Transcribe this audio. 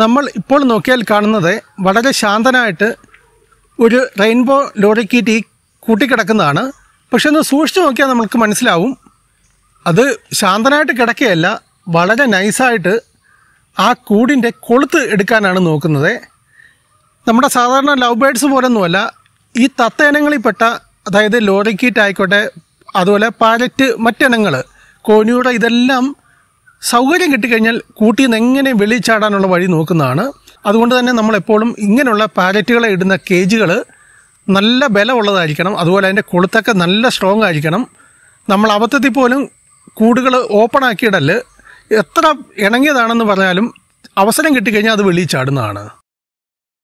നമ്മൾ ഇപ്പോൾ നോക്കിയാൽ കാണുന്നത് വളരെ ശാന്തനായിട്ട് ഒരു റെയിൻബോ ലോറിക്ക് ടീ കൂട്ടിക്കിടക്കുന്നതാണ് പക്ഷെ ഒന്ന് സൂക്ഷിച്ചു നോക്കിയാൽ നമുക്ക് മനസ്സിലാവും അത് ശാന്തനായിട്ട് കിടക്കുകയല്ല വളരെ നൈസായിട്ട് ആ കൂടിൻ്റെ കൊളുത്ത് എടുക്കാനാണ് നോക്കുന്നത് നമ്മുടെ സാധാരണ ലവ് ബേഡ്സ് പോലൊന്നുമല്ല ഈ ഇനങ്ങളിൽപ്പെട്ട അതായത് ലോറിക്കീറ്റ് ആയിക്കോട്ടെ അതുപോലെ പാരറ്റ് മറ്റിനങ്ങൾ കോനിയുടെ ഇതെല്ലാം സൗകര്യം കിട്ടിക്കഴിഞ്ഞാൽ കൂട്ടിൽ നിന്ന് എങ്ങനെ വെളിച്ചാടാനുള്ള വഴി നോക്കുന്നതാണ് അതുകൊണ്ട് തന്നെ നമ്മളെപ്പോഴും ഇങ്ങനെയുള്ള പാരറ്റുകളെ ഇടുന്ന കേജുകൾ നല്ല ബലമുള്ളതായിരിക്കണം അതുപോലെ അതിൻ്റെ കൊളുത്തൊക്കെ നല്ല സ്ട്രോങ് ആയിരിക്കണം നമ്മൾ അബദ്ധത്തിൽ പോലും കൂടുകൾ ഓപ്പൺ ആക്കിയിടല് എത്ര ഇണങ്ങിയതാണെന്ന് പറഞ്ഞാലും അവസരം കിട്ടിക്കഴിഞ്ഞാൽ അത് വെളിയിൽ ചാടുന്നതാണ്